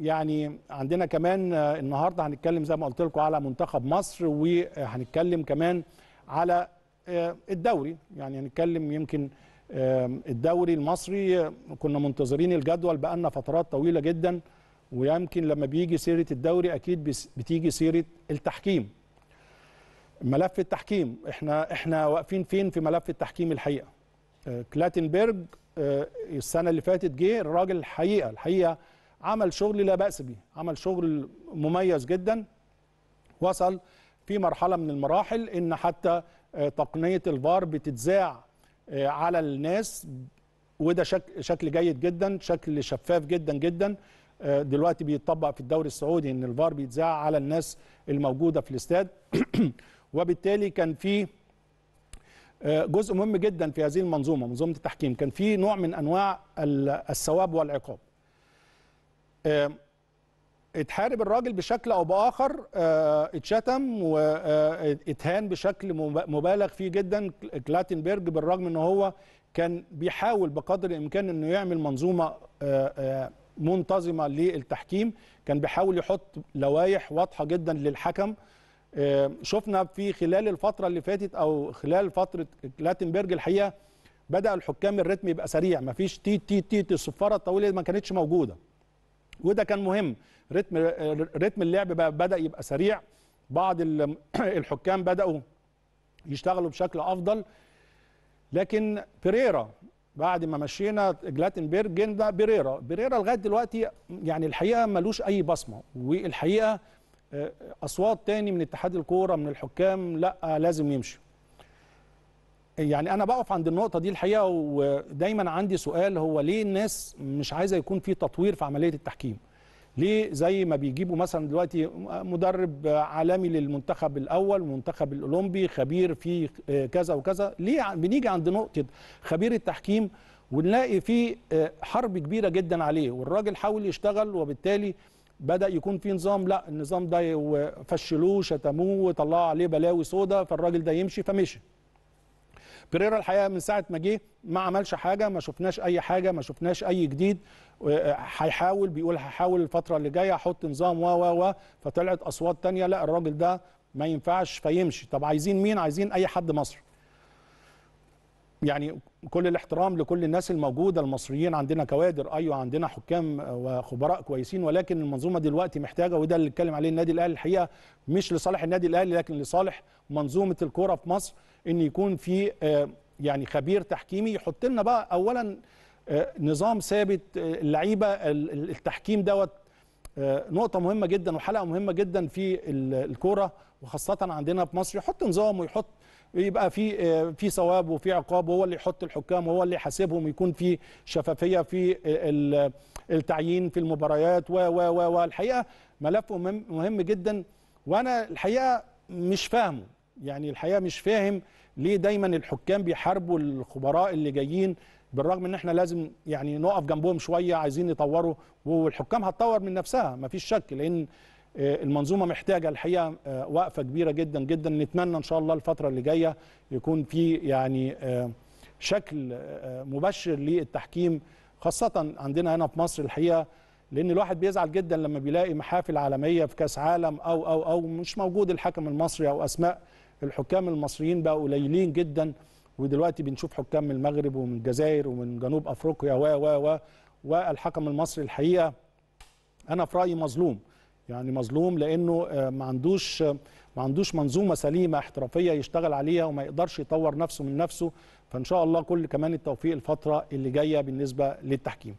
يعني عندنا كمان آه، النهارده هنتكلم زي ما قلت لكم على منتخب مصر وهنتكلم كمان على آه، الدوري يعني هنتكلم يمكن الدوري المصري آه، كنا منتظرين الجدول بقالنا فترات طويله جدا ويمكن لما بيجي سيره الدوري اكيد بتيجي سيره التحكيم ملف التحكيم احنا احنا واقفين فين في ملف التحكيم الحقيقه كلاتنبرج السنه اللي فاتت جه الراجل الحقيقه الحقيقه عمل شغل لا باس به عمل شغل مميز جدا وصل في مرحله من المراحل ان حتى آه، تقنيه الفار بتتذاع آه، على الناس وده شكل جيد جدا شكل شفاف جدا جدا آه، دلوقتي بيتطبق في الدوري السعودي ان الفار بيتذاع على الناس الموجوده في الاستاد وبالتالي كان في جزء مهم جدا في هذه المنظومه منظومه التحكيم كان في نوع من انواع الثواب والعقاب اتحارب الراجل بشكل او باخر آه، اتشتم واتهان آه، بشكل مبالغ فيه جدا كلاتنبرج بالرغم ان هو كان بيحاول بقدر الامكان انه يعمل منظومه آه، منتظمه للتحكيم كان بيحاول يحط لوائح واضحه جدا للحكم شفنا في خلال الفتره اللي فاتت او خلال فتره كلاتنبرج الحقيقه بدا الحكام الريتم يبقى سريع مفيش تي تي تي الصفاره الطويله ما كانتش موجوده وده كان مهم رتم رتم اللعب بقى بدا يبقى سريع بعض الحكام بداوا يشتغلوا بشكل افضل لكن بيريرا بعد ما مشينا جلاتنبرج جبنا بيريرا بيريرا لغايه دلوقتي يعني الحقيقه ملوش اي بصمه والحقيقه آه، اصوات تاني من اتحاد الكوره من الحكام لا لازم يمشي يعني انا بقف عند النقطه دي الحقيقه ودايما عندي سؤال هو ليه الناس مش عايزه يكون في تطوير في عمليه التحكيم ليه زي ما بيجيبوا مثلا دلوقتي مدرب عالمي للمنتخب الاول المنتخب الاولمبي خبير في كذا وكذا ليه بنيجي عند نقطه خبير التحكيم ونلاقي في آه، حرب كبيره جدا عليه والراجل حاول يشتغل وبالتالي بدا يكون في نظام لا النظام ده فشلوه شتموه وطلعوا عليه بلاوي سودا فالراجل ده يمشي فمشي بيريرا الحقيقه من ساعه ما جه ما عملش حاجه ما شفناش اي حاجه ما شفناش اي جديد آه، هيحاول بيقول هيحاول الفتره اللي جايه احط نظام و و و فطلعت اصوات ثانيه لا الراجل ده ما ينفعش فيمشي طب عايزين مين عايزين اي حد مصري يعني كل الاحترام لكل الناس الموجوده المصريين عندنا كوادر ايوه عندنا حكام وخبراء كويسين ولكن المنظومه دلوقتي محتاجه وده اللي اتكلم عليه النادي الاهلي الحقيقه مش لصالح النادي الاهلي لكن لصالح منظومه الكوره في مصر ان يكون في آه، يعني خبير تحكيمي يحط لنا بقى اولا آه، نظام ثابت آه، اللعيبه التحكيم دوت آه، نقطه مهمه جدا وحلقه مهمه جدا في الكوره وخاصه عندنا في مصر يحط نظام ويحط يبقى في آه، في ثواب وفي عقاب وهو اللي يحط الحكام وهو اللي يحاسبهم ويكون في شفافيه في آه، التعيين في المباريات و و و الحقيقه ملف مهم جدا وانا الحقيقه مش فاهمه يعني الحقيقه مش فاهم ليه دايما الحكام بيحاربوا الخبراء اللي جايين بالرغم ان احنا لازم يعني نقف جنبهم شويه عايزين يطوروا والحكام هتطور من نفسها مفيش شك لان آه، المنظومه محتاجه الحقيقه آه، وقفه كبيره جدا جدا نتمنى ان شاء الله الفتره اللي جايه يكون في يعني آه، شكل مبشر للتحكيم خاصه عندنا هنا في مصر الحقيقه لان الواحد بيزعل جدا لما بيلاقي محافل عالميه في كاس عالم او او او مش موجود الحكم المصري او اسماء الحكام المصريين بقى قليلين جدا ودلوقتي بنشوف حكام من المغرب ومن الجزائر ومن جنوب افريقيا و و و والحكم المصري الحقيقه انا في رايي مظلوم يعني مظلوم لانه آه، ما عندوش ما عندوش منظومه سليمه احترافيه يشتغل عليها وما يقدرش يطور نفسه من نفسه فان شاء الله كل كمان التوفيق الفتره اللي جايه بالنسبه للتحكيم